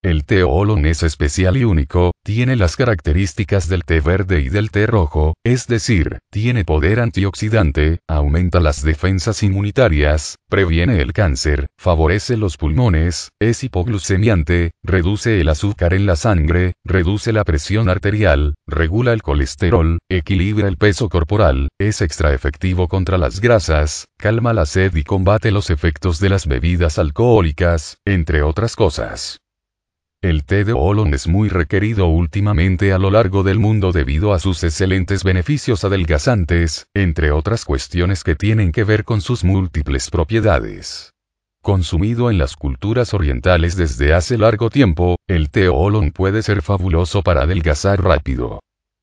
El té oolong es especial y único, tiene las características del té verde y del té rojo, es decir, tiene poder antioxidante, aumenta las defensas inmunitarias, previene el cáncer, favorece los pulmones, es hipoglucemiante, reduce el azúcar en la sangre, reduce la presión arterial, regula el colesterol, equilibra el peso corporal, es extra efectivo contra las grasas, calma la sed y combate los efectos de las bebidas alcohólicas, entre otras cosas. El té de Olón es muy requerido últimamente a lo largo del mundo debido a sus excelentes beneficios adelgazantes, entre otras cuestiones que tienen que ver con sus múltiples propiedades. Consumido en las culturas orientales desde hace largo tiempo, el té Olón puede ser fabuloso para adelgazar rápido.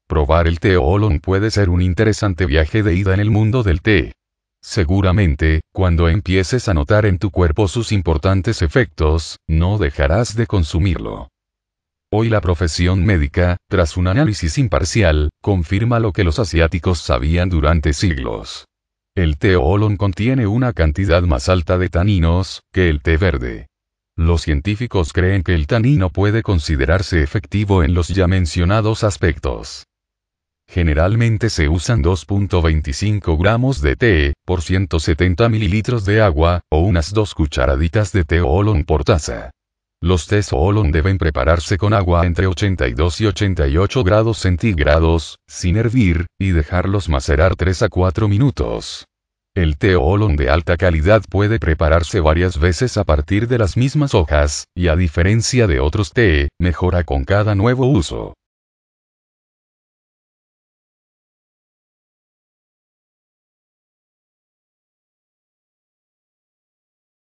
Probar el té olon puede ser un interesante viaje de ida en el mundo del té. Seguramente, cuando empieces a notar en tu cuerpo sus importantes efectos, no dejarás de consumirlo. Hoy la profesión médica, tras un análisis imparcial, confirma lo que los asiáticos sabían durante siglos. El té Oolong contiene una cantidad más alta de taninos que el té verde. Los científicos creen que el tanino puede considerarse efectivo en los ya mencionados aspectos. Generalmente se usan 2.25 gramos de té, por 170 mililitros de agua, o unas 2 cucharaditas de té olón por taza. Los tés olón deben prepararse con agua entre 82 y 88 grados centígrados, sin hervir, y dejarlos macerar 3 a 4 minutos. El té olón de alta calidad puede prepararse varias veces a partir de las mismas hojas, y a diferencia de otros té, mejora con cada nuevo uso.